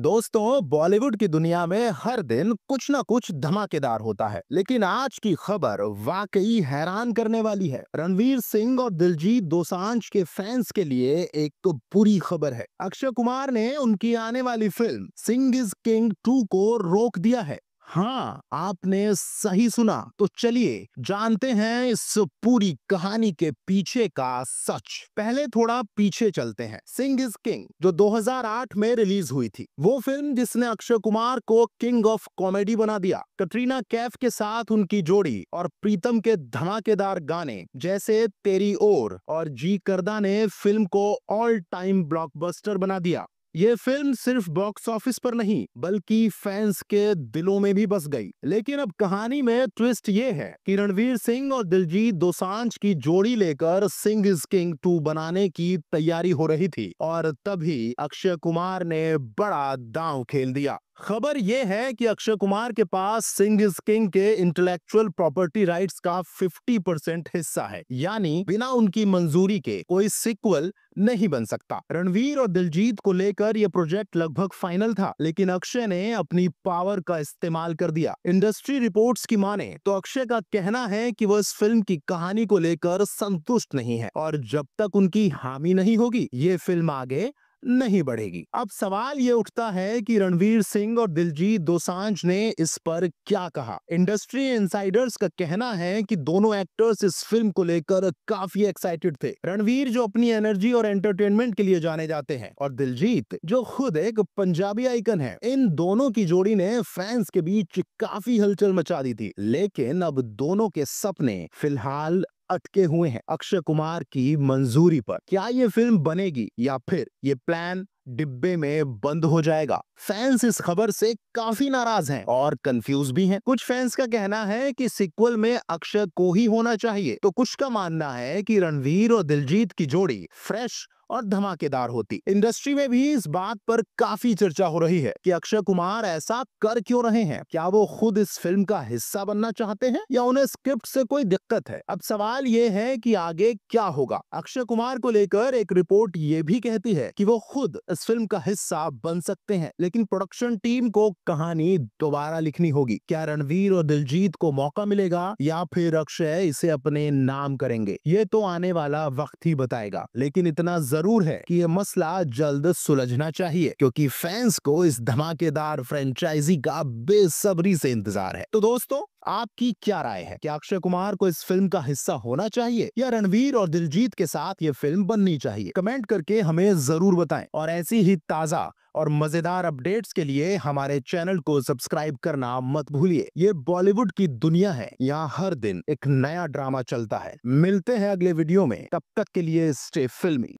दोस्तों बॉलीवुड की दुनिया में हर दिन कुछ ना कुछ धमाकेदार होता है लेकिन आज की खबर वाकई हैरान करने वाली है रणवीर सिंह और दिलजीत दोसांझ के फैंस के लिए एक तो बुरी खबर है अक्षय कुमार ने उनकी आने वाली film Singh is king two को रोक दिया है हाँ आपने सही सुना तो चलिए जानते हैं इस पूरी कहानी के पीछे का सच पहले थोड़ा पीछे चलते हैं सिंह इज किंग जो 2008 में रिलीज हुई थी वो फिल्म जिसने अक्षय कुमार को किंग ऑफ कॉमेडी बना दिया कटरीना कैफ के साथ उनकी जोड़ी और प्रीतम के धमाकेदार गाने जैसे तेरी ओर और जी करदा ने फिल्म को ऑल टाइम ब्लॉक बना दिया ये फिल्म सिर्फ बॉक्स ऑफिस पर नहीं बल्कि फैंस के दिलों में भी बस गई लेकिन अब कहानी में ट्विस्ट ये है कि रणवीर सिंह और दिलजीत दोसांझ की जोड़ी लेकर सिंह इज किंग टू बनाने की तैयारी हो रही थी और तभी अक्षय कुमार ने बड़ा दांव खेल दिया खबर यह है कि अक्षय कुमार के पास सिंह इज किंग के इंटेलेक्चुअल प्रॉपर्टी राइट्स का 50 परसेंट हिस्सा है यानी बिना उनकी मंजूरी के कोई सिक्वल नहीं बन सकता रणवीर और दिलजीत को लेकर यह प्रोजेक्ट लगभग फाइनल था लेकिन अक्षय ने अपनी पावर का इस्तेमाल कर दिया इंडस्ट्री रिपोर्ट्स की माने तो अक्षय का कहना है कि वह इस फिल्म की कहानी को लेकर संतुष्ट नहीं है और जब तक उनकी हामी नहीं होगी ये फिल्म आगे नहीं बढ़ेगी अब सवाल ये उठता है कि रणवीर सिंह और दिलजीत दोसांझ ने इस पर क्या कहा इंडस्ट्री इंसाइडर्स का कहना है कि दोनों एक्टर्स इस फिल्म को लेकर काफी एक्साइटेड थे रणवीर जो अपनी एनर्जी और एंटरटेनमेंट के लिए जाने जाते हैं और दिलजीत जो खुद एक पंजाबी आइकन है इन दोनों की जोड़ी ने फैंस के बीच काफी हलचल मचा दी थी लेकिन अब दोनों के सपने फिलहाल अटके हुए हैं अक्षय कुमार की मंजूरी पर क्या ये फिल्म बनेगी या फिर ये प्लान डिब्बे में बंद हो जाएगा फैंस इस खबर से काफी नाराज हैं और कंफ्यूज भी हैं। कुछ फैंस का कहना है कि सिक्वल में अक्षय को ही होना चाहिए तो कुछ का मानना है कि रणवीर और दिलजीत की जोड़ी फ्रेश और धमाकेदार होती इंडस्ट्री में भी इस बात पर काफी चर्चा हो रही है कि अक्षय कुमार ऐसा कर क्यों रहे हैं क्या वो खुद इस फिल्म का हिस्सा बनना चाहते हैं या उन्हें स्क्रिप्ट से कोई दिक्कत है अब सवाल ये है कि आगे क्या होगा अक्षय कुमार को लेकर एक रिपोर्ट ये भी कहती है कि वो खुद इस फिल्म का हिस्सा बन सकते हैं लेकिन प्रोडक्शन टीम को कहानी दोबारा लिखनी होगी क्या रणवीर और दिलजीत को मौका मिलेगा या फिर अक्षय इसे अपने नाम करेंगे ये तो आने वाला वक्त ही बताएगा लेकिन इतना जरूर है कि ये मसला जल्द सुलझना चाहिए क्योंकि फैंस को इस धमाकेदार फ्रेंचाइजी का बेसब्री से इंतजार है तो दोस्तों आपकी क्या राय है क्या अक्षय कुमार को इस फिल्म का हिस्सा होना चाहिए या रणवीर और दिलजीत के साथ ये फिल्म बननी चाहिए कमेंट करके हमें जरूर बताएं और ऐसी ही ताजा और मजेदार अपडेट्स के लिए हमारे चैनल को सब्सक्राइब करना मत भूलिए ये बॉलीवुड की दुनिया है यहाँ हर दिन एक नया ड्रामा चलता है मिलते हैं अगले वीडियो में तब तक के लिए स्टे फिल्मी